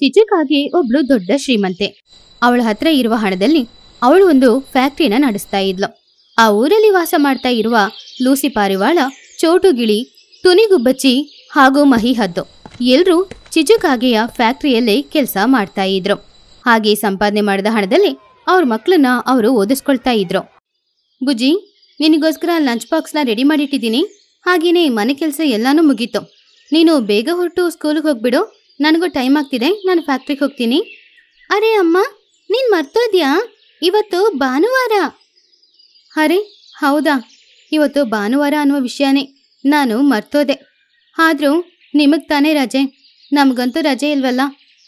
ಚಿಚುಕಾಗಿ ಒಬ್ಳು ದೊಡ್ಡ ಶ್ರೀಮಂತೆ ಅವಳ ಹತ್ರ ಇರುವ ಹಣದಲ್ಲಿ ಅವಳು ಒಂದು ಫ್ಯಾಕ್ಟ್ರಿನ ನಡೆಸ್ತಾ ಇದ್ಲು ಆ ಊರಲ್ಲಿ ವಾಸ ಮಾಡ್ತಾ ಇರುವ ಲೂಸಿ ಪಾರಿವಾಳ ಚೋಟುಗಿಳಿ ತುನಿಗುಬ್ಬಚ್ಚಿ ಹಾಗೂ ಮಹಿ ಹದ್ದು ಎಲ್ರೂ ಚಿಚುಕಾಗೆಯ ಫ್ಯಾಕ್ಟ್ರಿಯಲ್ಲೇ ಕೆಲಸ ಮಾಡ್ತಾ ಇದ್ರು ಹಾಗೆ ಸಂಪಾದನೆ ಮಾಡಿದ ಹಣದಲ್ಲಿ ಅವ್ರ ಮಕ್ಕಳನ್ನ ಅವರು ಓದಿಸ್ಕೊಳ್ತಾ ಇದ್ರು ಗುಜಿ ನಿನಗೋಸ್ಕರ ಲಂಚ್ ಬಾಕ್ಸ್ನ ರೆಡಿ ಮಾಡಿಟ್ಟಿದ್ದೀನಿ ಹಾಗೇನೆ ಮನೆ ಕೆಲಸ ಎಲ್ಲಾನು ಮುಗೀತು ನೀನು ಬೇಗ ಹೊರಟು ಸ್ಕೂಲಿಗೆ ಹೋಗ್ಬಿಡು ನನಗೂ ಟೈಮ್ ಆಗ್ತಿದೆ ನಾನು ಫ್ಯಾಕ್ಟ್ರಿಗೆ ಹೋಗ್ತೀನಿ ಅರೆ ಅಮ್ಮ ನೀನು ಮರ್ತೋದ್ಯಾ ಇವತ್ತು ಭಾನುವಾರ ಅರೆ ಹೌದಾ ಇವತ್ತು ಭಾನುವಾರ ಅನ್ನುವ ವಿಷಯನೇ ನಾನು ಮರ್ತೋದೆ ಆದರೂ ನಿಮಗೆ ತಾನೇ ರಜೆ ನಮಗಂತೂ ರಜೆ ಇಲ್ವಲ್ಲ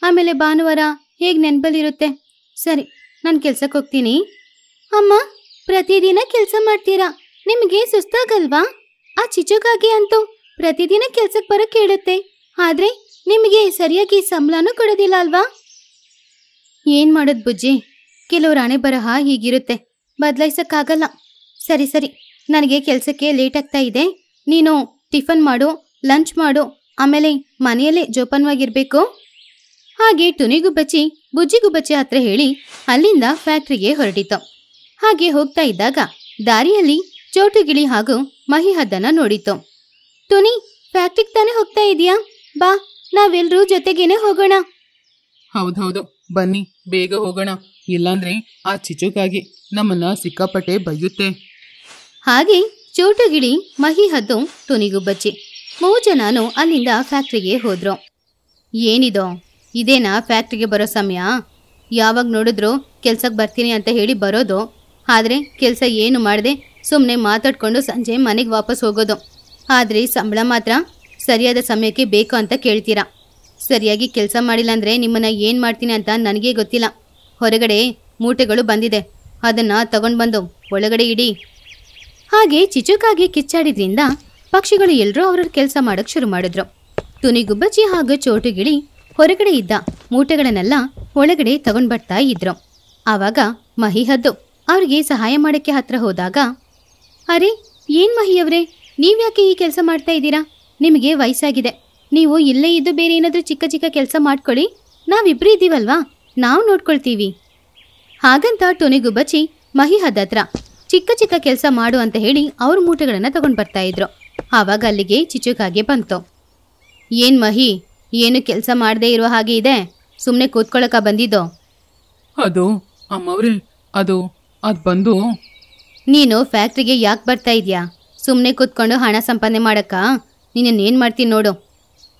ಆಮೇಲೆ ಭಾನುವಾರ ಹೇಗೆ ನೆನಪಲ್ಲಿರುತ್ತೆ ಸರಿ ನಾನು ಕೆಲ್ಸಕ್ಕೆ ಹೋಗ್ತೀನಿ ಅಮ್ಮ ಪ್ರತಿದಿನ ಕೆಲಸ ಮಾಡ್ತೀರಾ ನಿಮಗೆ ಸುಸ್ತಾಗಲ್ವಾ ಆ ಚಿಚುಗಾಗಿ ಅಂತೂ ಪ್ರತಿದಿನ ಕೆಲ್ಸಕ್ಕೆ ಬರೋಕ್ಕೆ ಹೇಳುತ್ತೆ ಆದರೆ ನಿಮಗೆ ಸರಿಯಾಗಿ ಸಂಬಳನೂ ಕೊಡೋದಿಲ್ಲ ಅಲ್ವಾ ಏನು ಮಾಡೋದು ಬುಜ್ಜಿ ಕೆಲವರು ಹಣೆ ಬರಹ ಹೀಗಿರುತ್ತೆ ಬದಲಾಯಿಸೋಕ್ಕಾಗಲ್ಲ ಸರಿ ಸರಿ ನನಗೆ ಕೆಲಸಕ್ಕೆ ಲೇಟ್ ಆಗ್ತಾ ಇದೆ ನೀನು ಟಿಫನ್ ಮಾಡು ಲಂಚ್ ಮಾಡು ಆಮೇಲೆ ಮನೆಯಲ್ಲೇ ಜೋಪಾನವಾಗಿರಬೇಕು ಹಾಗೆ ತುನಿಗೂ ಬಚ್ಚಿ ಬುಜ್ಜಿಗೂ ಬಚ್ಚಿ ಹತ್ರ ಹೇಳಿ ಅಲ್ಲಿಂದ ಫ್ಯಾಕ್ಟ್ರಿಗೆ ಹೊರಟಿತು ಹಾಗೆ ಹೋಗ್ತಾ ಇದ್ದಾಗ ದಾರಿಯಲ್ಲಿ ಚೋಟುಗಿಳಿ ಹಾಗೂ ಮಹಿಹದ್ದನ್ನ ನೋಡಿತು ಟುನಿ ಫ್ಯಾಕ್ಟ್ರಿಗೆ ತಾನೇ ಹೋಗ್ತಾ ಇದೆಯಾ ಬಾ ನಾವೆಲ್ಲರೂ ಜೊತೆಗೇನೆ ಹೋಗೋಣ ಹೌದೌದು ಬನ್ನಿ ಬೇಗ ಹೋಗೋಣ ಇಲ್ಲಾಂದ್ರೆ ಆ ಚಿಚುಗಾಗಿ ನಮ್ಮನ್ನ ಸಿಕ್ಕಾಪಟ್ಟೆ ಬೈಯುತ್ತೆ ಹಾಗೆ ಚೋಟುಗಿಳಿ ಮಹಿ ಹದ್ದು ತುನಿಗು ಬಚ್ಚಿ ಮೂರು ಜನನು ಅಲ್ಲಿಂದ ಫ್ಯಾಕ್ಟ್ರಿಗೆ ಹೋದ್ರು ಏನಿದೋ ಇದೇನಾ ಫ್ಯಾಕ್ಟ್ರಿಗೆ ಬರೋ ಸಮಯ ಯಾವಾಗ ನೋಡಿದ್ರು ಕೆಲ್ಸಕ್ಕೆ ಬರ್ತೀನಿ ಅಂತ ಹೇಳಿ ಬರೋದು ಆದರೆ ಕೆಲಸ ಏನು ಮಾಡದೆ ಸುಮ್ಮನೆ ಮಾತಾಡ್ಕೊಂಡು ಸಂಜೆ ಮನೆಗೆ ವಾಪಸ್ ಹೋಗೋದು ಆದರೆ ಸಂಬಳ ಮಾತ್ರ ಸರಿಯಾದ ಸಮಯಕ್ಕೆ ಬೇಕು ಅಂತ ಕೇಳ್ತೀರಾ ಸರಿಯಾಗಿ ಕೆಲಸ ಮಾಡಿಲ್ಲ ಅಂದರೆ ನಿಮ್ಮನ್ನು ಏನು ಮಾಡ್ತೀನಿ ಅಂತ ನನಗೇ ಗೊತ್ತಿಲ್ಲ ಹೊರಗಡೆ ಮೂಟೆಗಳು ಬಂದಿದೆ ಅದನ್ನು ತಗೊಂಡು ಬಂದು ಒಳಗಡೆ ಇಡಿ ಹಾಗೆ ಚಿಚುಕಾಗಿ ಕಿಚ್ಚಾಡಿದ್ರಿಂದ ಪಕ್ಷಿಗಳು ಎಲ್ಲರೂ ಅವರ ಕೆಲಸ ಮಾಡೋಕ್ಕೆ ಶುರು ಮಾಡಿದ್ರು ತುನಿಗುಬ್ಬಚ್ಚಿ ಹಾಗೂ ಚೋಟುಗಿಳಿ ಹೊರಗಡೆ ಇದ್ದ ಮೂಟೆಗಳನ್ನೆಲ್ಲ ಒಳಗಡೆ ತಗೊಂಡು ಬರ್ತಾ ಇದ್ರು ಆವಾಗ ಮಹಿ ಹದ್ದು ಅವ್ರಿಗೆ ಸಹಾಯ ಮಾಡೋಕ್ಕೆ ಹತ್ರ ಹೋದಾಗ ಅರೆ ಏನು ಮಹಿಯವರೇ ನೀವ್ಯಾಕೆ ಈ ಕೆಲಸ ಮಾಡ್ತಾ ಇದ್ದೀರಾ ನಿಮಗೆ ವಯಸ್ಸಾಗಿದೆ ನೀವು ಇಲ್ಲೇ ಇದ್ದು ಬೇರೆ ಏನಾದರೂ ಚಿಕ್ಕ ಚಿಕ್ಕ ಕೆಲಸ ಮಾಡ್ಕೊಳ್ಳಿ ನಾವಿಬ್ಬರು ಇದ್ದೀವಲ್ವಾ ನಾವು ನೋಡ್ಕೊಳ್ತೀವಿ ಹಾಗಂತ ಟೊನೆಗೂ ಬಚ್ಚಿ ಮಹಿ ಹದತ್ರ ಚಿಕ್ಕ ಚಿಕ್ಕ ಕೆಲಸ ಮಾಡು ಅಂತ ಹೇಳಿ ಅವ್ರ ಮೂಟೆಗಳನ್ನು ತಗೊಂಡು ಬರ್ತಾ ಇದ್ರು ಆವಾಗ ಅಲ್ಲಿಗೆ ಚಿಚುಕಾಗೆ ಬಂತು ಏನು ಮಹಿ ಏನು ಕೆಲಸ ಮಾಡದೇ ಇರೋ ಹಾಗೆ ಇದೆ ಸುಮ್ಮನೆ ಕೂತ್ಕೊಳಕ ಬಂದಿದ್ದೋ ಅದು ಅಮ್ಮವ್ರೆ ಅದು ಅದು ಬಂದು ನೀನು ಫ್ಯಾಕ್ಟ್ರಿಗೆ ಯಾಕೆ ಬರ್ತಾ ಇದೆಯಾ ಸುಮ್ಮನೆ ಕೂತ್ಕೊಂಡು ಹಣ ಸಂಪಾದನೆ ಮಾಡಕ್ಕ ನೀನೇನು ಮಾಡ್ತೀನಿ ನೋಡು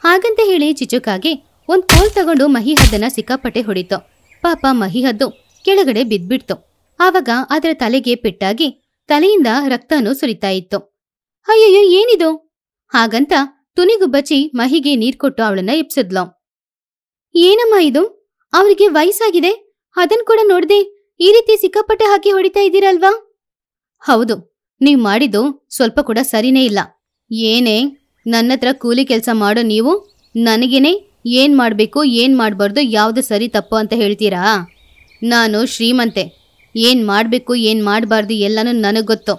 ಹಾಗಂತ ಹೇಳಿ ಚಿಚುಕಾಗಿ ಒಂದು ಕೋಲ್ ತಗೊಂಡು ಮಹಿಹದ್ದನ್ನ ಸಿಕ್ಕಾಪಟ್ಟೆ ಹೊಡಿತು ಪಾಪ ಮಹಿಹದ್ದು ಕೆಳಗಡೆ ಬಿದ್ದ್ಬಿಡ್ತು ಆವಾಗ ಅದರ ತಲೆಗೆ ಪೆಟ್ಟಾಗಿ ತಲೆಯಿಂದ ರಕ್ತನೂ ಸುರಿತಾ ಇತ್ತು ಅಯ್ಯಯ್ಯೋ ಏನಿದು ಹಾಗಂತ ತುನಿಗು ಬಚ್ಚಿ ಮಹಿಗೆ ನೀರ್ ಕೊಟ್ಟು ಅವಳನ್ನ ಎಪ್ಸಿದ್ಲು ಏನಮ್ಮ ಇದು ಅವರಿಗೆ ವಯಸ್ಸಾಗಿದೆ ಅದನ್ ಕೂಡ ನೋಡ್ದೆ ಈ ರೀತಿ ಸಿಕ್ಕಾಪಟ್ಟೆ ಹಾಕಿ ಹೊಡಿತಾ ಇದ್ದೀರಲ್ವಾ ಹೌದು ನೀವ್ ಮಾಡಿದ್ದು ಸ್ವಲ್ಪ ಕೂಡ ಸರಿನೇ ಇಲ್ಲ ಏನೇ ನನ್ನ ಹತ್ರ ಕೂಲಿ ಕೆಲಸ ಮಾಡೋ ನೀವು ನನಗೇನೆ ಏನು ಮಾಡಬೇಕು ಏನು ಮಾಡಬಾರ್ದು ಯಾವುದು ಸರಿ ತಪ್ಪು ಅಂತ ಹೇಳ್ತೀರಾ ನಾನು ಶ್ರೀಮಂತೆ ಏನು ಮಾಡಬೇಕು ಏನು ಮಾಡಬಾರ್ದು ಎಲ್ಲನೂ ನನಗೆ ಗೊತ್ತು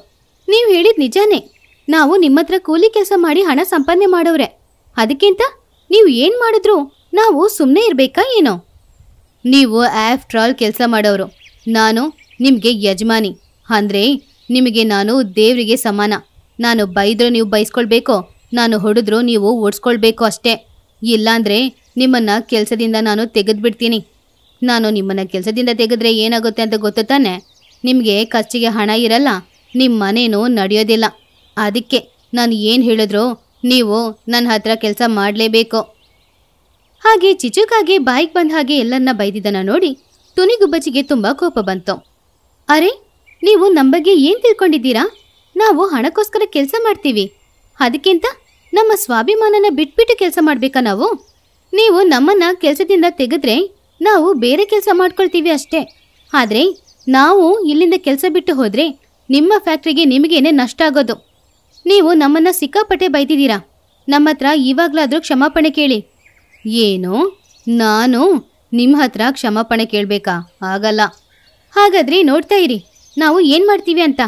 ನೀವು ಹೇಳಿದ ನಿಜಾನೇ ನಾವು ನಿಮ್ಮ ಹತ್ರ ಕೂಲಿ ಕೆಲಸ ಮಾಡಿ ಹಣ ಸಂಪಾದನೆ ಮಾಡೋರೆ ಅದಕ್ಕಿಂತ ನೀವು ಏನು ಮಾಡಿದ್ರು ನಾವು ಸುಮ್ಮನೆ ಇರಬೇಕಾ ಏನೋ ನೀವು ಆಫ್ಟರ್ ಆಲ್ ಕೆಲಸ ಮಾಡೋರು ನಾನು ನಿಮಗೆ ಯಜಮಾನಿ ಅಂದರೆ ನಿಮಗೆ ನಾನು ದೇವರಿಗೆ ಸಮಾನ ನಾನು ಬೈದರೂ ನೀವು ಬೈಸ್ಕೊಳ್ಬೇಕು ನಾನು ಹೊಡೆದ್ರೂ ನೀವು ಓಡಿಸ್ಕೊಳ್ಬೇಕು ಅಷ್ಟೇ ಇಲ್ಲಾಂದರೆ ನಿಮ್ಮನ್ನು ಕೆಲಸದಿಂದ ನಾನು ತೆಗೆದುಬಿಡ್ತೀನಿ ನಾನು ನಿಮ್ಮನ್ನು ಕೆಲಸದಿಂದ ತೆಗೆದ್ರೆ ಏನಾಗುತ್ತೆ ಅಂತ ಗೊತ್ತು ತಾನೆ ನಿಮಗೆ ಖರ್ಚಿಗೆ ಹಣ ಇರಲ್ಲ ನಿಮ್ಮ ಮನೇನೂ ನಡೆಯೋದಿಲ್ಲ ಅದಕ್ಕೆ ನಾನು ಏನು ಹೇಳಿದ್ರು ನೀವು ನನ್ನ ಹತ್ರ ಕೆಲಸ ಮಾಡಲೇಬೇಕು ಹಾಗೆ ಚಿಚುಕಾಗಿ ಬಾಯಿಗೆ ಬಂದ ಹಾಗೆ ಎಲ್ಲನ್ನ ಬೈದಿದ್ದನ್ನು ನೋಡಿ ತುನಿಗುಬ್ಬಚ್ಚಿಗೆ ತುಂಬ ಕೋಪ ಬಂತು ಅರೆ ನೀವು ನಮ್ಮ ಬಗ್ಗೆ ಏನು ತಿಳ್ಕೊಂಡಿದ್ದೀರಾ ನಾವು ಹಣಕ್ಕೋಸ್ಕರ ಕೆಲಸ ಮಾಡ್ತೀವಿ ಅದಕ್ಕಿಂತ ನಮ್ಮ ಸ್ವಾಭಿಮಾನನ ಬಿಟ್ಬಿಟ್ಟು ಕೆಲಸ ಮಾಡಬೇಕಾ ನಾವು ನೀವು ನಮ್ಮನ್ನ ಕೆಲಸದಿಂದ ತೆಗೆದ್ರೆ ನಾವು ಬೇರೆ ಕೆಲಸ ಮಾಡ್ಕೊಳ್ತೀವಿ ಅಷ್ಟೇ ಆದರೆ ನಾವು ಇಲ್ಲಿಂದ ಕೆಲಸ ಬಿಟ್ಟು ಹೋದರೆ ನಿಮ್ಮ ಫ್ಯಾಕ್ಟ್ರಿಗೆ ನಿಮಗೇನೆ ನಷ್ಟ ಆಗೋದು ನೀವು ನಮ್ಮನ್ನು ಸಿಕ್ಕಾಪಟ್ಟೆ ಬೈತಿದ್ದೀರಾ ನಮ್ಮ ಹತ್ರ ಇವಾಗಲಾದರೂ ಕ್ಷಮಾಪಣೆ ಕೇಳಿ ಏನು ನಾನು ನಿಮ್ಮ ಹತ್ರ ಕ್ಷಮಾಪಣೆ ಕೇಳಬೇಕಾ ಆಗಲ್ಲ ಹಾಗಾದರೆ ನೋಡ್ತಾ ಇರಿ ನಾವು ಏನು ಮಾಡ್ತೀವಿ ಅಂತ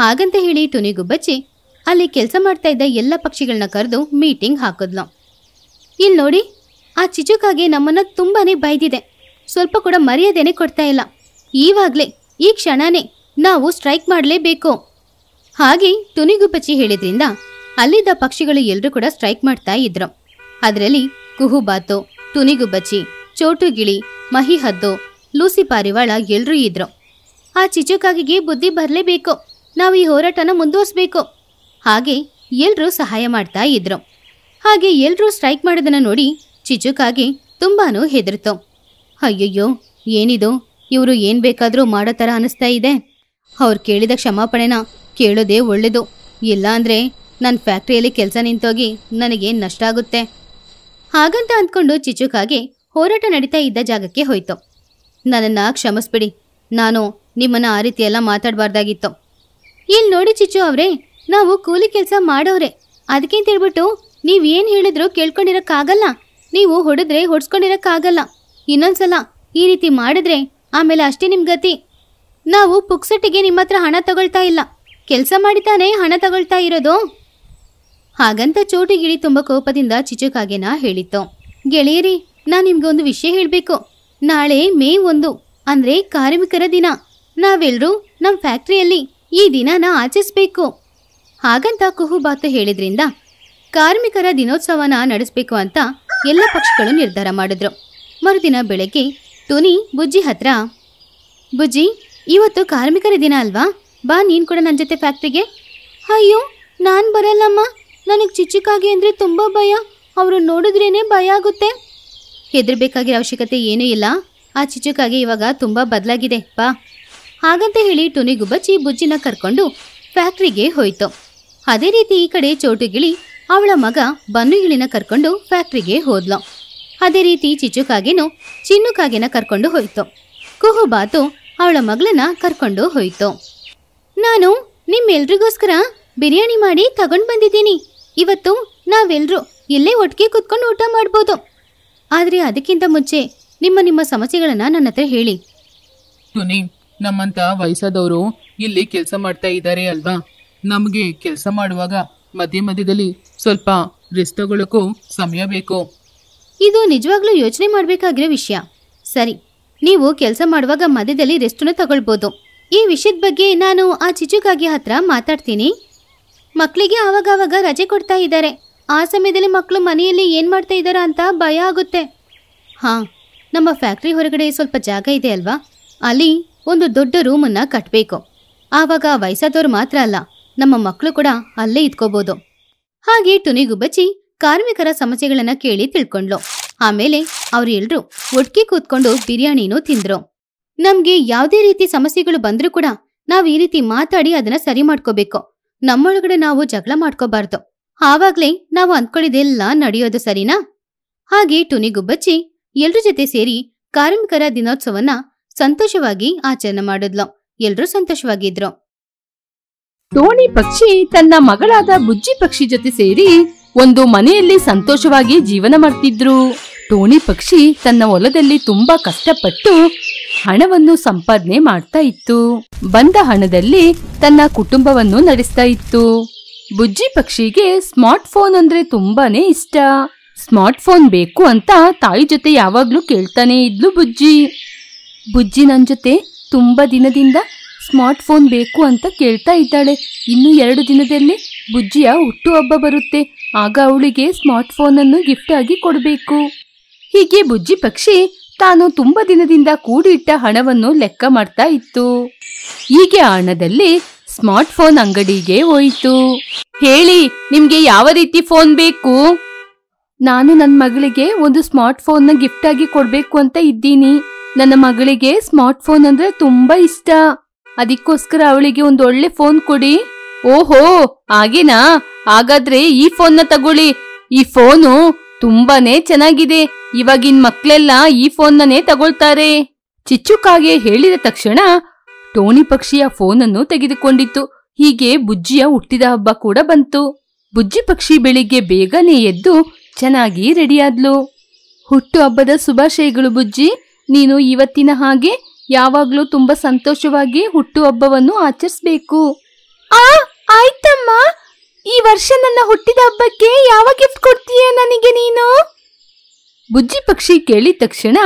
ಹಾಗಂತ ಹೇಳಿ ಟುನಿಗುಬ್ಬಚ್ಚಿ ಅಲ್ಲಿ ಕೆಲಸ ಮಾಡ್ತಾ ಇದ್ದ ಎಲ್ಲ ಪಕ್ಷಿಗಳನ್ನ ಕರೆದು ಮೀಟಿಂಗ್ ಹಾಕಿದ್ಲು ಇಲ್ಲಿ ನೋಡಿ ಆ ಚಿಚುಕಾಗೆ ನಮ್ಮನ್ನು ತುಂಬಾ ಬೈದಿದೆ ಸ್ವಲ್ಪ ಕೂಡ ಮರ್ಯಾದೆನೆ ಕೊಡ್ತಾ ಇಲ್ಲ ಈವಾಗಲೇ ಈ ಕ್ಷಣನೇ ನಾವು ಸ್ಟ್ರೈಕ್ ಮಾಡಲೇಬೇಕು ಹಾಗೆ ತುನಿಗುಪಚಿ ಹೇಳಿದ್ರಿಂದ ಅಲ್ಲಿದ್ದ ಪಕ್ಷಿಗಳು ಎಲ್ಲರೂ ಕೂಡ ಸ್ಟ್ರೈಕ್ ಮಾಡ್ತಾ ಇದ್ರು ಅದರಲ್ಲಿ ಕುಹುಬಾತು ತುನಿಗುಬಚಿ ಚೋಟುಗಿಳಿ ಮಹಿಹದ್ದು ಲೂಸಿ ಪಾರಿವಾಳ ಎಲ್ಲರೂ ಇದ್ರು ಆ ಚಿಚುಕಾಗಿಗೆ ಬುದ್ಧಿ ಬರಲೇಬೇಕು ನಾವು ಈ ಹೋರಾಟನ ಮುಂದುವರಿಸಬೇಕು ಹಾಗೆ ಎಲ್ಲರೂ ಸಹಾಯ ಮಾಡ್ತಾ ಇದ್ರು ಹಾಗೆ ಎಲ್ಲರೂ ಸ್ಟ್ರೈಕ್ ಮಾಡೋದನ್ನು ನೋಡಿ ಚಿಚುಕಾಗಿ ತುಂಬಾ ಹೆದರ್ತು ಅಯ್ಯಯ್ಯೋ ಏನಿದು ಇವರು ಏನು ಬೇಕಾದರೂ ಮಾಡೋ ಥರ ಅನಿಸ್ತಾ ಇದೆ ಅವ್ರು ಕೇಳಿದ ಕ್ಷಮಾಪಣೆನ ಕೇಳೋದೇ ಒಳ್ಳೆಯದು ಇಲ್ಲಾಂದರೆ ನನ್ನ ಫ್ಯಾಕ್ಟ್ರಿಯಲ್ಲಿ ಕೆಲಸ ನಿಂತೋಗಿ ನನಗೆ ನಷ್ಟ ಆಗುತ್ತೆ ಹಾಗಂತ ಅಂದ್ಕೊಂಡು ಚಿಚುಕಾಗೆ ಹೋರಾಟ ನಡೀತಾ ಇದ್ದ ಜಾಗಕ್ಕೆ ಹೋಯ್ತು ನನ್ನನ್ನು ಕ್ಷಮಿಸ್ಬಿಡಿ ನಾನು ನಿಮ್ಮನ್ನು ಆ ರೀತಿಯೆಲ್ಲ ಮಾತಾಡಬಾರ್ದಾಗಿತ್ತು ಇಲ್ಲಿ ನೋಡಿ ಚಿಚು ಅವರೇ ನಾವು ಕೂಲಿ ಕೆಲಸ ಮಾಡೋರೆ ಅದಕ್ಕೆ ನೀವು ಏನು ಹೇಳಿದ್ರು ಕೇಳ್ಕೊಂಡಿರೋಕ್ಕಾಗಲ್ಲ ನೀವು ಹೊಡೆದ್ರೆ ಹೊಡ್ಸ್ಕೊಂಡಿರೋಕ್ಕಾಗಲ್ಲ ಇನ್ನೊಂದ್ಸಲ ಈ ರೀತಿ ಮಾಡಿದ್ರೆ ಆಮೇಲೆ ಅಷ್ಟೇ ನಿಮ್ಮ ಗತಿ ನಾವು ಪುಕ್ಸಟ್ಟಿಗೆ ನಿಮ್ಮ ಹತ್ರ ಹಣ ತಗೊಳ್ತಾ ಇಲ್ಲ ಕೆಲಸ ಮಾಡಿತಾನೆ ಹಣ ತಗೊಳ್ತಾ ಇರೋದು ಹಾಗಂತ ಚೋಟಿ ತುಂಬ ಕೋಪದಿಂದ ನಾ ಹೇಳಿತ್ತು ಗೆಳೆಯರಿ ನಾನು ಒಂದು ವಿಷಯ ಹೇಳಬೇಕು ನಾಳೆ ಮೇ ಒಂದು ಅಂದರೆ ಕಾರ್ಮಿಕರ ದಿನ ನಾವೆಲ್ಲರೂ ನಮ್ಮ ಫ್ಯಾಕ್ಟ್ರಿಯಲ್ಲಿ ಈ ದಿನನ ಆಚರಿಸ್ಬೇಕು ಹಾಗಂತ ಕುಹುಬಾತ ಹೇಳಿದ್ರಿಂದ ಕಾರ್ಮಿಕರ ದಿನೋತ್ಸವನ ನಡೆಸಬೇಕು ಅಂತ ಎಲ್ಲ ಪಕ್ಷಗಳು ನಿರ್ಧಾರ ಮಾಡಿದ್ರು ಮರುದಿನ ಬೆಳಗ್ಗೆ ಟುನಿ ಬುಜ್ಜಿ ಹತ್ರ ಬುಜ್ಜಿ ಇವತ್ತು ಕಾರ್ಮಿಕರ ದಿನ ಅಲ್ವಾ ಬಾ ನೀನು ಕೂಡ ನನ್ನ ಜೊತೆ ಫ್ಯಾಕ್ಟ್ರಿಗೆ ಅಯ್ಯೋ ನಾನು ಬರಲ್ಲಮ್ಮ ನನಗೆ ಚಿಚ್ಚಿಕಾಗಿ ಅಂದರೆ ತುಂಬ ಭಯ ಅವರು ನೋಡಿದ್ರೇನೆ ಭಯ ಆಗುತ್ತೆ ಹೆದರ್ಬೇಕಾಗಿರೋ ಅವಶ್ಯಕತೆ ಏನೂ ಇಲ್ಲ ಆ ಚಿಚ್ಚುಕಾಗಿ ಇವಾಗ ತುಂಬ ಬದಲಾಗಿದೆ ಬಾ ಹಾಗಂತ ಹೇಳಿ ಟುನಿ ಗುಬ್ಬಚ್ಚಿ ಬುಜ್ಜಿನ ಕರ್ಕೊಂಡು ಫ್ಯಾಕ್ಟ್ರಿಗೆ ಹೋಯಿತು ಅದೇ ರೀತಿ ಈ ಕಡೆ ಚೋಟುಗಿಳಿ ಅವಳ ಮಗ ಬನ್ನುಗಿಳಿನ ಕರ್ಕೊಂಡು ಫ್ಯಾಕ್ಟ್ರಿಗೆ ಹೋದ್ಲು ಅದೇ ರೀತಿ ಚಿಚುಕಾಗೇನು ಚಿನ್ನುಕಾಗೆನ ಕರ್ಕೊಂಡು ಹೋಯ್ತು ಕುಹುಬಾತು ಅವಳ ಮಗಳನ್ನ ಕರ್ಕೊಂಡು ಹೋಯ್ತು ನಾನು ನಿಮ್ಮೆಲ್ರಿಗೋಸ್ಕರ ಬಿರಿಯಾನಿ ಮಾಡಿ ತಗೊಂಡು ಬಂದಿದ್ದೀನಿ ಇವತ್ತು ನಾವೆಲ್ಲರೂ ಇಲ್ಲೇ ಒಟ್ಟಿಗೆ ಕುತ್ಕೊಂಡು ಊಟ ಮಾಡ್ಬೋದು ಆದರೆ ಅದಕ್ಕಿಂತ ಮುಂಚೆ ನಿಮ್ಮ ನಿಮ್ಮ ಸಮಸ್ಯೆಗಳನ್ನ ನನ್ನ ಹತ್ರ ಹೇಳಿ ನಮ್ಮಂತ ವಯಸ್ಸಾದವರು ಇಲ್ಲಿ ಕೆಲಸ ಮಾಡ್ತಾ ಇದ್ದಾರೆ ಅಲ್ವಾ ನಮಗೆ ಕೆಲಸ ಮಾಡುವಾಗ ಮಧ್ಯ ಮಧ್ಯದಲ್ಲಿ ಸ್ವಲ್ಪ ರೆಸ್ಟ್ ತಗೊಳ್ಳೋಕ್ಕೂ ಸಮಯ ಬೇಕು ಇದು ನಿಜವಾಗ್ಲೂ ಯೋಚನೆ ಮಾಡಬೇಕಾಗಿರೋ ವಿಷಯ ಸರಿ ನೀವು ಕೆಲಸ ಮಾಡುವಾಗ ಮಧ್ಯದಲ್ಲಿ ರೆಸ್ಟನ್ನು ತಗೊಳ್ಬೋದು ಈ ವಿಷಯದ ಬಗ್ಗೆ ನಾನು ಆ ಚಿಚುಕಾಗಿ ಹತ್ರ ಮಾತಾಡ್ತೀನಿ ಮಕ್ಕಳಿಗೆ ಆವಾಗವಾಗ ರಜೆ ಕೊಡ್ತಾ ಇದ್ದಾರೆ ಆ ಸಮಯದಲ್ಲಿ ಮಕ್ಕಳು ಮನೆಯಲ್ಲಿ ಏನು ಮಾಡ್ತಾ ಇದ್ದಾರಾ ಅಂತ ಭಯ ಆಗುತ್ತೆ ಹಾಂ ನಮ್ಮ ಫ್ಯಾಕ್ಟ್ರಿ ಹೊರಗಡೆ ಸ್ವಲ್ಪ ಜಾಗ ಇದೆ ಅಲ್ವಾ ಅಲ್ಲಿ ಒಂದು ದೊಡ್ಡ ರೂಮನ್ನು ಕಟ್ಟಬೇಕು ಆವಾಗ ವಯಸ್ಸಾದವರು ಮಾತ್ರ ಅಲ್ಲ ನಮ್ಮ ಮಕ್ಕಳು ಕೂಡ ಅಲ್ಲೇ ಇದ್ಕೋಬಹುದು ಹಾಗೆ ಟುನಿಗುಬ್ಬಚ್ಚಿ ಕಾರ್ಮಿಕರ ಸಮಸ್ಯೆಗಳನ್ನ ಕೇಳಿ ತಿಳ್ಕೊಂಡ್ಲು ಆಮೇಲೆ ಎಲ್ರು ಒಟ್ಕಿ ಕೂತ್ಕೊಂಡು ಬಿರಿಯಾನಿನೂ ತಿಂದ್ರು ನಮ್ಗೆ ಯಾವುದೇ ರೀತಿ ಸಮಸ್ಯೆಗಳು ಬಂದ್ರೂ ಕೂಡ ನಾವ್ ಈ ರೀತಿ ಮಾತಾಡಿ ಅದನ್ನ ಸರಿ ಮಾಡ್ಕೋಬೇಕು ನಮ್ಮೊಳಗಡೆ ನಾವು ಜಗಳ ಮಾಡ್ಕೋಬಾರ್ದು ಆವಾಗ್ಲೇ ನಾವು ಅನ್ಕೊಳ್ಳಿದೆಲ್ಲ ನಡೆಯೋದು ಸರಿನಾ ಹಾಗೆ ಟುನಿಗುಬ್ಬಚ್ಚಿ ಎಲ್ರ ಜೊತೆ ಸೇರಿ ಕಾರ್ಮಿಕರ ದಿನೋತ್ಸವನ ಸಂತೋಷವಾಗಿ ಆಚರಣೆ ಮಾಡಿದ್ಲು ಎಲ್ರೂ ಸಂತೋಷವಾಗಿದ್ರು ಟೋಣಿ ಪಕ್ಷಿ ತನ್ನ ಮಗಳಾದ ಬುಜ್ಜಿ ಪಕ್ಷಿ ಜೊತೆ ಸೇರಿ ಒಂದು ಮನೆಯಲ್ಲಿ ಸಂತೋಷವಾಗಿ ಜೀವನ ಮಾಡ್ತಿದ್ರು ಟೋಣಿ ಪಕ್ಷಿ ತನ್ನ ಹೊಲದಲ್ಲಿ ತುಂಬಾ ಕಷ್ಟಪಟ್ಟು ಹಣವನ್ನು ಸಂಪಾದನೆ ಮಾಡ್ತಾ ಇತ್ತು ಬಂದ ಹಣದಲ್ಲಿ ತನ್ನ ಕುಟುಂಬವನ್ನು ನಡೆಸ್ತಾ ಇತ್ತು ಬುಜ್ಜಿ ಪಕ್ಷಿಗೆ ಸ್ಮಾರ್ಟ್ ಫೋನ್ ಅಂದ್ರೆ ತುಂಬಾನೇ ಇಷ್ಟ ಸ್ಮಾರ್ಟ್ ಫೋನ್ ಬೇಕು ಅಂತ ತಾಯಿ ಜೊತೆ ಯಾವಾಗ್ಲೂ ಕೇಳ್ತಾನೆ ಇದ್ಲು ಬುಜ್ಜಿ ಬುಜ್ಜಿ ನನ್ ಜೊತೆ ತುಂಬಾ ದಿನದಿಂದ ಸ್ಮಾರ್ಟ್ ಫೋನ್ ಬೇಕು ಅಂತ ಕೇಳ್ತಾ ಇದ್ದಾಳೆ ಇನ್ನು ಎರಡು ದಿನದಲ್ಲಿ ಬುಜ್ಜಿಯ ಹುಟ್ಟು ಹಬ್ಬ ಬರುತ್ತೆ ಆಗ ಅವಳಿಗೆ ಸ್ಮಾರ್ಟ್ ಫೋನ್ ಅನ್ನು ಗಿಫ್ಟ್ ಆಗಿ ಕೊಡಬೇಕು ಹೀಗೆ ಬುಜ್ಜಿ ಪಕ್ಷಿ ತಾನು ತುಂಬ ದಿನದಿಂದ ಕೂಡಿಟ್ಟ ಹಣವನ್ನು ಲೆಕ್ಕ ಮಾಡ್ತಾ ಇತ್ತು ಹೀಗೆ ಹಣದಲ್ಲಿ ಸ್ಮಾರ್ಟ್ ಫೋನ್ ಅಂಗಡಿಗೆ ಹೋಯಿತು ಹೇಳಿ ನಿಮ್ಗೆ ಯಾವ ರೀತಿ ಫೋನ್ ಬೇಕು ನಾನು ನನ್ನ ಮಗಳಿಗೆ ಒಂದು ಸ್ಮಾರ್ಟ್ ಫೋನ್ ನ ಗಿಫ್ಟ್ ಆಗಿ ಕೊಡ್ಬೇಕು ಅಂತ ಇದ್ದೀನಿ ನನ್ನ ಮಗಳಿಗೆ ಸ್ಮಾರ್ಟ್ ಫೋನ್ ಅಂದ್ರೆ ತುಂಬಾ ಇಷ್ಟ ಅದಕ್ಕೋಸ್ಕರ ಅವಳಿಗೆ ಒಂದು ಒಳ್ಳೆ ಫೋನ್ ಕೊಡಿ ಓಹೋ ಹಾಗೇನಾ ಹಾಗಾದ್ರೆ ಈ ಫೋನ್ ನ ತಗೊಳ್ಳಿ ಈ ಫೋನು ತುಂಬಾನೇ ಚೆನ್ನಾಗಿದೆ ಇವಾಗಿನ್ ಮಕ್ಳೆಲ್ಲ ಈ ಫೋನ್ ನೇ ತಗೊಳ್ತಾರೆ ಚಿಚ್ಚುಕಾಗೆ ಹೇಳಿದ ತಕ್ಷಣ ಟೋಣಿ ಪಕ್ಷಿಯ ಫೋನನ್ನು ತೆಗೆದುಕೊಂಡಿತ್ತು ಹೀಗೆ ಬುಜ್ಜಿಯ ಹುಟ್ಟಿದ ಹಬ್ಬ ಕೂಡ ಬಂತು ಬುಜ್ಜಿ ಪಕ್ಷಿ ಬೆಳಿಗ್ಗೆ ಬೇಗನೆ ಎದ್ದು ಚೆನ್ನಾಗಿ ರೆಡಿಯಾದ್ಲು ಹುಟ್ಟು ಹಬ್ಬದ ಶುಭಾಶಯಗಳು ಬುಜ್ಜಿ ನೀನು ಇವತ್ತಿನ ಹಾಗೆ ಯಾವಾಗಲೂ ತುಂಬಾ ಸಂತೋಷವಾಗಿ ಹುಟ್ಟುಹಬ್ಬವನ್ನು ಆಚರಿಸಬೇಕು ಆ ಆಯ್ತಮ್ಮ ಈ ವರ್ಷ ನನ್ನ ಹುಟ್ಟಿದ ಹಬ್ಬಕ್ಕೆ ಯಾವ ಗಿಫ್ಟ್ ಕೊಡ್ತೀಯ ನನಗೆ ನೀನು ಬುಜ್ಜಿ ಪಕ್ಷಿ ಕೇಳಿದ ತಕ್ಷಣ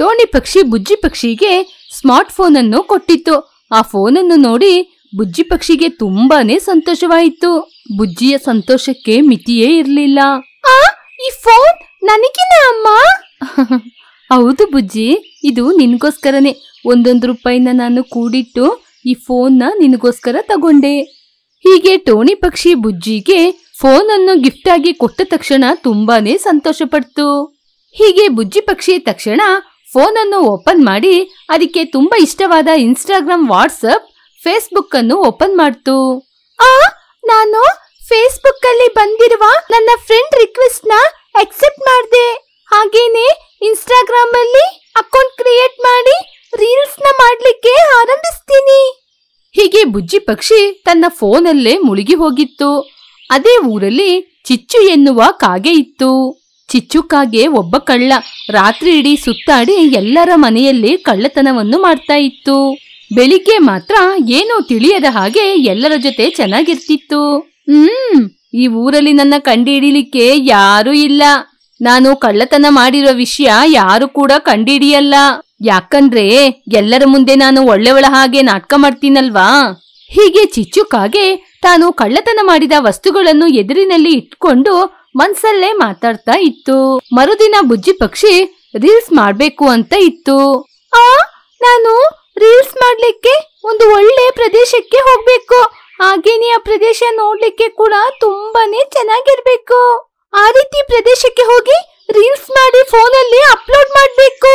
ಟೋಣಿ ಪಕ್ಷಿ ಬುಜ್ಜಿ ಪಕ್ಷಿಗೆ ಸ್ಮಾರ್ಟ್ ಫೋನ್ ಅನ್ನು ಕೊಟ್ಟಿತ್ತು ಆ ಫೋನ್ ಅನ್ನು ನೋಡಿ ಬುಜ್ಜಿ ಪಕ್ಷಿಗೆ ತುಂಬಾನೇ ಸಂತೋಷವಾಯಿತು ಬುಜ್ಜಿಯ ಸಂತೋಷಕ್ಕೆ ಮಿತಿಯೇ ಇರಲಿಲ್ಲ ಆ ಈ ಫೋನ್ ನನಗಿನ ಅಮ್ಮ ಹೌದು ಬುಜ್ಜಿ ಇದು ನಿನಗೋಸ್ಕರನೇ ಒಂದೊಂದು ರೂಪಾಯಿನ ನಾನು ಕೂಡಿಟ್ಟು ಈ ಫೋನ್ನ ನಿನಗೋಸ್ಕರ ತಗೊಂಡೆ ಹೀಗೆ ಟೋಣಿ ಪಕ್ಷಿ ಬುಜ್ಜಿಗೆ ಫೋನ್ ಅನ್ನು ಗಿಫ್ಟ್ ಆಗಿ ಕೊಟ್ಟ ತಕ್ಷಣ ತುಂಬಾನೇ ಸಂತೋಷ ಪಡ್ತು ಹೀಗೆ ಬುಜ್ಜಿ ಪಕ್ಷಿ ತಕ್ಷಣ ಫೋನ್ ಅನ್ನು ಓಪನ್ ಮಾಡಿ ಅದಕ್ಕೆ ತುಂಬಾ ಇಷ್ಟವಾದ ಇನ್ಸ್ಟಾಗ್ರಾಮ್ ವಾಟ್ಸಪ್ ಫೇಸ್ಬುಕ್ ಅನ್ನು ಓಪನ್ ಮಾಡ್ತು ಆ ನಾನು ಫೇಸ್ಬುಕ್ ಅಲ್ಲಿ ಬಂದಿರುವ ನನ್ನ ಫ್ರೆಂಡ್ ರಿಕ್ವೆಸ್ಟ್ ನ ಅಕ್ಸೆಪ್ಟ್ ಮಾಡಿದೆ ಹಾಗೇನೆ ಇನ್ಸ್ಟಾಗ್ರಾಮ್ ಅಲ್ಲಿ ಅಕೌಂಟ್ ಕ್ರಿಯೇಟ್ ಮಾಡಿ ರೀಲ್ಸ್ ನ ಮಾಡ್ಲಿಕ್ಕೆ ಆರಂಭಿಸ್ತೀನಿ ಹೀಗೆ ಬುಜ್ಜಿ ಪಕ್ಷಿ ತನ್ನ ಅಲ್ಲೇ ಮುಳುಗಿ ಹೋಗಿತ್ತು ಅದೇ ಊರಲ್ಲಿ ಚಿಚ್ಚು ಎನ್ನುವ ಕಾಗೆ ಇತ್ತು ಚಿಚ್ಚು ಕಾಗೆ ಒಬ್ಬ ಕಳ್ಳ ರಾತ್ರಿ ಇಡೀ ಸುತ್ತಾಡಿ ಎಲ್ಲರ ಮನೆಯಲ್ಲಿ ಕಳ್ಳತನವನ್ನು ಮಾಡ್ತಾ ಇತ್ತು ಬೆಳಿಗ್ಗೆ ಮಾತ್ರ ಏನೋ ತಿಳಿಯದ ಹಾಗೆ ಎಲ್ಲರ ಜೊತೆ ಚೆನ್ನಾಗಿರ್ತಿತ್ತು ಹ್ಮ್ ಈ ಊರಲ್ಲಿ ನನ್ನ ಕಂಡು ಹಿಡೀಲಿಕ್ಕೆ ಯಾರೂ ಇಲ್ಲ ನಾನು ಕಳ್ಳತನ ಮಾಡಿರೋ ವಿಷಯ ಯಾರು ಕೂಡ ಕಂಡಿಡಿಯಲ್ಲ ಯಾಕಂದ್ರೆ ಎಲ್ಲರ ಮುಂದೆ ನಾನು ಒಳ್ಳೆವಳ ಹಾಗೆ ನಾಟಕ ಮಾಡ್ತೀನಲ್ವಾ ಹೀಗೆ ಚಿಚ್ಚುಕಾಗೆ ತಾನು ಕಳ್ಳತನ ಮಾಡಿದ ವಸ್ತುಗಳನ್ನು ಎದುರಿನಲ್ಲಿ ಇಟ್ಕೊಂಡು ಮನ್ಸಲ್ಲೇ ಮಾತಾಡ್ತಾ ಇತ್ತು ಮರುದಿನ ಬುಜ್ಜಿ ಪಕ್ಷಿ ರೀಲ್ಸ್ ಮಾಡ್ಬೇಕು ಅಂತ ಇತ್ತು ಆ ನಾನು ರೀಲ್ಸ್ ಮಾಡ್ಲಿಕ್ಕೆ ಒಂದು ಒಳ್ಳೆ ಪ್ರದೇಶಕ್ಕೆ ಹೋಗ್ಬೇಕು ಹಾಗೇನೆ ಆ ಪ್ರದೇಶ ನೋಡ್ಲಿಕ್ಕೆ ಕೂಡ ತುಂಬಾನೇ ಚೆನ್ನಾಗಿರ್ಬೇಕು ಆ ರೀತಿ ಪ್ರದೇಶಕ್ಕೆ ಹೋಗಿ ರೀಲ್ಸ್ ಮಾಡಿ ಫೋನಲ್ಲಿ ಅಪ್ಲೋಡ್ ಮಾಡಬೇಕು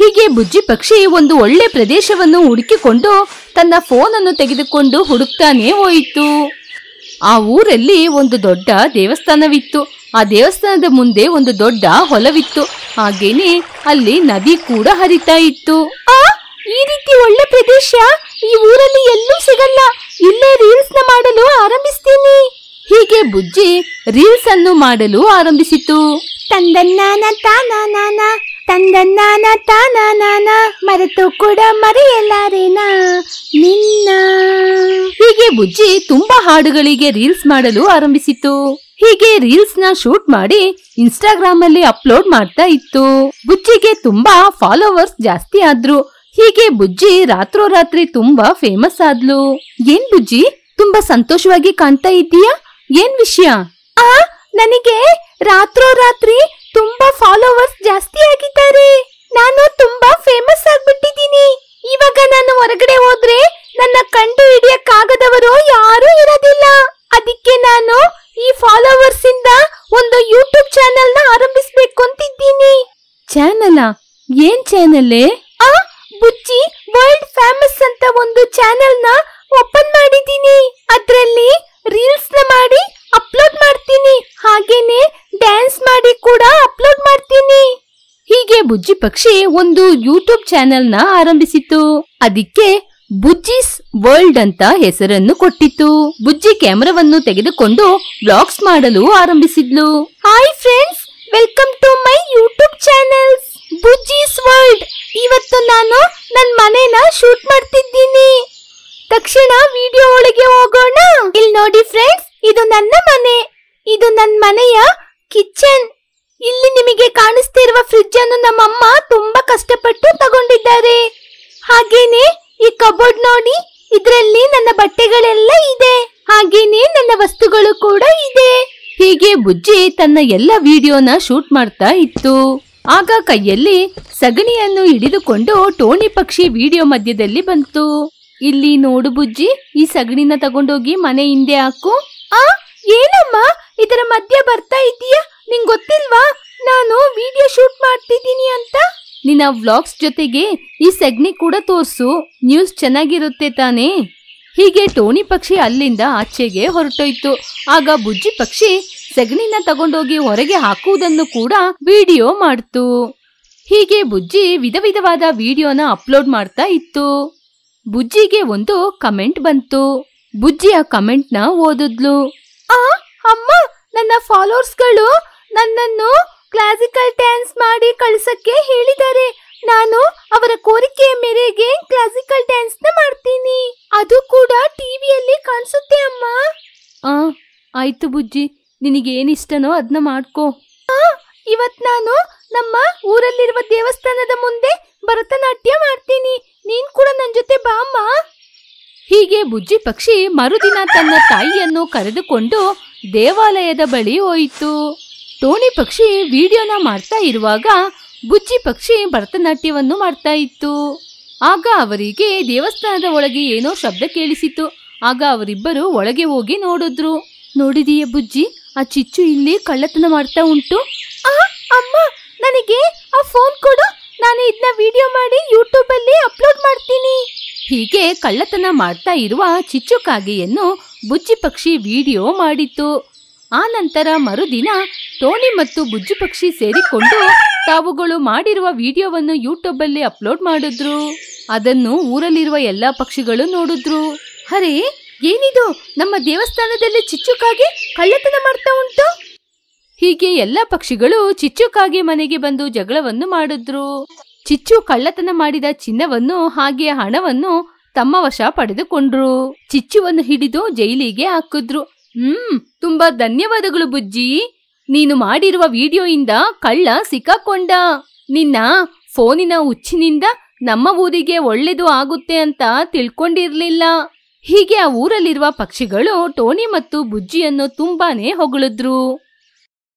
ಹೀಗೆ ಬುಜ್ಜಿ ಪಕ್ಷಿ ಒಂದು ಒಳ್ಳೆ ಪ್ರದೇಶವನ್ನು ಹುಡುಕಿಕೊಂಡು ತನ್ನ ಫೋನ್ ಅನ್ನು ತೆಗೆದುಕೊಂಡು ಹುಡುಕ್ತಾನೆ ಹೋಯಿತು ಆ ಊರಲ್ಲಿ ಒಂದು ದೊಡ್ಡ ದೇವಸ್ಥಾನವಿತ್ತು ಆ ದೇವಸ್ಥಾನದ ಮುಂದೆ ಒಂದು ದೊಡ್ಡ ಹೊಲವಿತ್ತು ಹಾಗೇನೆ ಅಲ್ಲಿ ನದಿ ಕೂಡ ಹರಿತಾ ಇತ್ತು ಆ ಈ ರೀತಿ ಒಳ್ಳೆ ಪ್ರದೇಶ ಈ ಊರಲ್ಲಿ ಎಲ್ಲೂ ಸಿಗಲ್ಲ ಇಲ್ಲೇ ನ ಮಾಡಲು ಆರಂಭಿಸ್ತೀನಿ ಹೀಗೆ ಬುಜ್ಜಿ ರೀಲ್ಸ್ ಅನ್ನು ಮಾಡಲು ಆರಂಭಿಸಿತು ತಂದನ್ನಾನ ತಾನಾನಾನ ತಂದನ್ನಾನ ಮರೆತು ಕೂಡ ಮರೆಯಲಾರೇನಾ ನಿನ್ನ ಹೀಗೆ ಬುಜ್ಜಿ ತುಂಬಾ ಹಾಡುಗಳಿಗೆ ರೀಲ್ಸ್ ಮಾಡಲು ಆರಂಭಿಸಿತು ಹೀಗೆ ರೀಲ್ಸ್ ನ ಶೂಟ್ ಮಾಡಿ ಇನ್ಸ್ಟಾಗ್ರಾಮ್ ಅಲ್ಲಿ ಅಪ್ಲೋಡ್ ಮಾಡ್ತಾ ಇತ್ತು ಬುಜ್ಜಿಗೆ ತುಂಬಾ ಫಾಲೋವರ್ಸ್ ಜಾಸ್ತಿ ಆದ್ರು ಹೀಗೆ ಬುಜ್ಜಿ ರಾತ್ರೋರಾತ್ರಿ ತುಂಬಾ ಫೇಮಸ್ ಆದ್ಲು ಏನ್ ಬುಜ್ಜಿ ತುಂಬಾ ಸಂತೋಷವಾಗಿ ಕಾಣ್ತಾ ಇದ್ದೀಯಾ ಏನ್ ವಿಷಯ ಆ ನನಗೆ ರಾತ್ರೋರಾತ್ರಿ ತುಂಬಾ ಫಾಲೋವರ್ಸ್ ಜಾಸ್ತಿ ಆಗಿದ್ದಾರೆ ನಾನು ತುಂಬಾ ಫೇಮಸ್ ಆಗ್ಬಿಟ್ಟಿದ್ದೀನಿ ಇವಾಗ ನಾನು ಹೊರಗಡೆ ಹೋದ್ರೆ ನನ್ನ ಕಂಡು ಹಿಡಿಯಕ್ಕಾಗದವರು ಯಾರೂ ಇರೋದಿಲ್ಲ ಅದಕ್ಕೆ ನಾನು ಈ ಫಾಲೋವರ್ಸ್ ಇಂದ ಒಂದು ಯೂಟ್ಯೂಬ್ ಚಾನೆಲ್ ನ ಆರಂಭಿಸ್ಬೇಕು ಅಂತಿದ್ದೀನಿ ಚಾನೆಲ್ ಏನ್ ಚಾನೆಲ್ ಆ ಬುಚ್ಚಿ ವರ್ಲ್ಡ್ ಫೇಮಸ್ ಅಂತ ಒಂದು ಚಾನೆಲ್ ನ ಓಪನ್ ಮಾಡಿದ್ದೀನಿ ಅದ್ರಲ್ಲಿ ರೀಲ್ಸ್ ಮಾಡಿ ಅಪ್ಲೋಡ್ ಮಾಡ್ತೀನಿ ಹಾಗೇನೆ ಡ್ಯಾನ್ಸ್ ಮಾಡಿ ಕೂಡ ಅಪ್ಲೋಡ್ ಮಾಡ್ತೀನಿ ಹೀಗೆ ಬುಜ್ಜಿ ಪಕ್ಷಿ ಒಂದು ಯೂಟ್ಯೂಬ್ ಚಾನೆಲ್ ನ ಆರಂಭಿಸಿತು ಅದಕ್ಕೆ ಬುಜ್ಜಿಸ್ ವರ್ಲ್ಡ್ ಅಂತ ಹೆಸರನ್ನು ಕೊಟ್ಟಿತ್ತು ಬುಜ್ಜಿ ಕ್ಯಾಮರಾವನ್ನು ತೆಗೆದುಕೊಂಡು ಬ್ಲಾಗ್ಸ್ ಮಾಡಲು ಆರಂಭಿಸಿದ್ಲು hi friends welcome to my YouTube channel Bujji's world ಇವತ್ತು ನಾನು ನನ್ನ ಮನೇನ ಶೂಟ್ ಮಾಡ್ತಿದ್ದೀನಿ ತಕ್ಷಣ ವಿಡಿಯೋ ಒಳಗೆ ಹೋಗೋಣ ಇಲ್ಲಿ ನೋಡಿ ಫ್ರೆಂಡ್ಸ್ ಇದು ನನ್ನ ಮನೆ ಇದು ನನ್ನ ಮನೆಯ ಕಿಚನ್ ಇಲ್ಲಿ ನಿಮಗೆ ಕಾಣಿಸ್ತಿರುವ ಫ್ರಿಡ್ಜ್ ಅನ್ನು ನಮ್ಮಮ್ಮ ತುಂಬಾ ಕಷ್ಟಪಟ್ಟು ತಗೊಂಡಿದ್ದಾರೆ ಹಾಗೇನೆ ಈ ಕಬೋರ್ಡ್ ನೋಡಿ ಇದರಲ್ಲಿ ನನ್ನ ಬಟ್ಟೆಗಳೆಲ್ಲ ಇದೆ ಹಾಗೇನೆ ನನ್ನ ವಸ್ತುಗಳು ಕೂಡ ಇದೆ ಹೀಗೆ ಬುಜ್ಜಿ ತನ್ನ ಎಲ್ಲ ವಿಡಿಯೋನ ಶೂಟ್ ಮಾಡ್ತಾ ಇತ್ತು ಆಗ ಕೈಯಲ್ಲಿ ಸಗಣಿಯನ್ನು ಹಿಡಿದುಕೊಂಡು ಟೋಣಿ ಪಕ್ಷಿ ವಿಡಿಯೋ ಮಧ್ಯದಲ್ಲಿ ಬಂತು ಇಲ್ಲಿ ನೋಡು ಬುಜ್ಜಿ ಈ ಸಗಣಿನ ತಗೊಂಡೋಗಿ ಮನೆ ಹಿಂದೆ ಹಾಕು ಆ ಏನಮ್ಮ ಇದರ ಮಧ್ಯೆ ಬರ್ತಾ ಇದೀಯಾ ನಿಂಗ್ ಗೊತ್ತಿಲ್ವಾ ನಾನು ವಿಡಿಯೋ ಶೂಟ್ ಮಾಡ್ತಿದ್ದೀನಿ ಅಂತ ನಿನ್ನ ವ್ಲಾಗ್ಸ್ ಜೊತೆಗೆ ಈ ಸಗಣಿ ಕೂಡ ತೋರಿಸು ನ್ಯೂಸ್ ಚೆನ್ನಾಗಿರುತ್ತೆ ತಾನೇ ಹೀಗೆ ಟೋಣಿ ಪಕ್ಷಿ ಅಲ್ಲಿಂದ ಆಚೆಗೆ ಹೊರಟೋಯ್ತು ಆಗ ಬುಜ್ಜಿ ಪಕ್ಷಿ ಸಗಣಿನ ತಗೊಂಡೋಗಿ ಹೊರಗೆ ಹಾಕುವುದನ್ನು ಕೂಡ ವಿಡಿಯೋ ಮಾಡ್ತು ಹೀಗೆ ಬುಜ್ಜಿ ವಿಧ ವಿಧವಾದ ವಿಡಿಯೋನ ಅಪ್ಲೋಡ್ ಮಾಡ್ತಾ ಇತ್ತು ಬುಜ್ಜಿಗೆ ಒಂದು ಕಮೆಂಟ್ ಬಂತು ಬುಜ್ಜಿಯ ಆ ಕಮೆಂಟ್ನ ಓದಿದ್ಲು ಆ ಅಮ್ಮ ನನ್ನ ಫಾಲೋವರ್ಸ್ಗಳು ನನ್ನನ್ನು ಕ್ಲಾಸಿಕಲ್ ಡ್ಯಾನ್ಸ್ ಮಾಡಿ ಕಳಿಸಕ್ಕೆ ಹೇಳಿದ್ದಾರೆ ನಾನು ಅವರ ಕೋರಿಕೆಯ ಮೇರೆಗೆ ಕ್ಲಾಸಿಕಲ್ ಡ್ಯಾನ್ಸ್ ನ ಮಾಡ್ತೀನಿ ಅದು ಕೂಡ ಟಿವಿಯಲ್ಲಿ ಕಾಣಿಸುತ್ತೆ ಅಮ್ಮ ಆ ಆಯ್ತು ಬುಜ್ಜಿ ನಿನಗೆ ಇಷ್ಟನೋ ಅದನ್ನ ಮಾಡ್ಕೋ ಇವತ್ ನಾನು ನಮ್ಮ ಊರಲ್ಲಿರುವ ದೇವಸ್ಥಾನದ ಮುಂದೆ ಭರತನಾಟ್ಯ ಮಾಡ್ತೀನಿ ನೀನ್ ಕೂಡ ನನ್ನ ಜೊತೆ ಬಾಮ್ಮ ಹೀಗೆ ಬುಜ್ಜಿ ಪಕ್ಷಿ ಮರುದಿನ ತನ್ನ ತಾಯಿಯನ್ನು ಕರೆದುಕೊಂಡು ದೇವಾಲಯದ ಬಳಿ ಹೋಯಿತು ಟೋಣಿ ಪಕ್ಷಿ ವಿಡಿಯೋನ ಮಾಡ್ತಾ ಇರುವಾಗ ಬುಜ್ಜಿ ಪಕ್ಷಿ ಭರತನಾಟ್ಯವನ್ನು ಮಾಡ್ತಾ ಇತ್ತು ಆಗ ಅವರಿಗೆ ದೇವಸ್ಥಾನದ ಒಳಗೆ ಏನೋ ಶಬ್ದ ಕೇಳಿಸಿತು ಆಗ ಅವರಿಬ್ಬರು ಒಳಗೆ ಹೋಗಿ ನೋಡಿದ್ರು ನೋಡಿದೀಯ ಬುಜ್ಜಿ ಆ ಚಿಚ್ಚು ಇಲ್ಲಿ ಕಳ್ಳತನ ಮಾಡ್ತಾ ಉಂಟು ಅಮ್ಮ ನನಗೆ ಆ ಫೋನ್ ಕೊಡು ನಾನು ಇದನ್ನ ವಿಡಿಯೋ ಮಾಡಿ ಅಲ್ಲಿ ಅಪ್ಲೋಡ್ ಮಾಡ್ತೀನಿ ಹೀಗೆ ಕಳ್ಳತನ ಮಾಡ್ತಾ ಇರುವ ಚಿಚ್ಚು ಕಾಗೆಯನ್ನು ಬುಜ್ಜಿ ಪಕ್ಷಿ ವಿಡಿಯೋ ಮಾಡಿತ್ತು ಆ ನಂತರ ಮರುದಿನ ಟೋನಿ ಮತ್ತು ಬುಜ್ಜಿ ಪಕ್ಷಿ ಸೇರಿಕೊಂಡು ತಾವುಗಳು ಮಾಡಿರುವ ವಿಡಿಯೋವನ್ನು ಅಲ್ಲಿ ಅಪ್ಲೋಡ್ ಮಾಡಿದ್ರು ಅದನ್ನು ಊರಲ್ಲಿರುವ ಎಲ್ಲ ಪಕ್ಷಿಗಳು ನೋಡಿದ್ರು ಅರೆ ಏನಿದು ನಮ್ಮ ದೇವಸ್ಥಾನದಲ್ಲಿ ಚಿಚ್ಚುಕಾಗಿ ಕಳ್ಳತನ ಮಾಡ್ತಾ ಉಂಟು ಹೀಗೆ ಎಲ್ಲ ಪಕ್ಷಿಗಳು ಚಿಚ್ಚುಕಾಗಿ ಮನೆಗೆ ಬಂದು ಜಗಳವನ್ನು ಮಾಡಿದ್ರು ಚಿಚ್ಚು ಕಳ್ಳತನ ಮಾಡಿದ ಚಿನ್ನವನ್ನು ಹಾಗೆ ಹಣವನ್ನು ತಮ್ಮ ವಶ ಪಡೆದುಕೊಂಡ್ರು ಚಿಚ್ಚುವನ್ನು ಹಿಡಿದು ಜೈಲಿಗೆ ಹಾಕಿದ್ರು ಹ್ಮ್ ತುಂಬಾ ಧನ್ಯವಾದಗಳು ಬುಜ್ಜಿ ನೀನು ಮಾಡಿರುವ ವಿಡಿಯೋಯಿಂದ ಕಳ್ಳ ಸಿಕ್ಕಾಕೊಂಡ ನಿನ್ನ ಫೋನಿನ ಉಚ್ಚಿನಿಂದ ನಮ್ಮ ಊರಿಗೆ ಒಳ್ಳೆದು ಆಗುತ್ತೆ ಅಂತ ತಿಳ್ಕೊಂಡಿರ್ಲಿಲ್ಲ ಹೀಗೆ ಆ ಊರಲ್ಲಿರುವ ಪಕ್ಷಿಗಳು ಟೋನಿ ಮತ್ತು ಬುಜ್ಜಿಯನ್ನು ತುಂಬಾನೇ ಹೊಗಳಿದ್ರು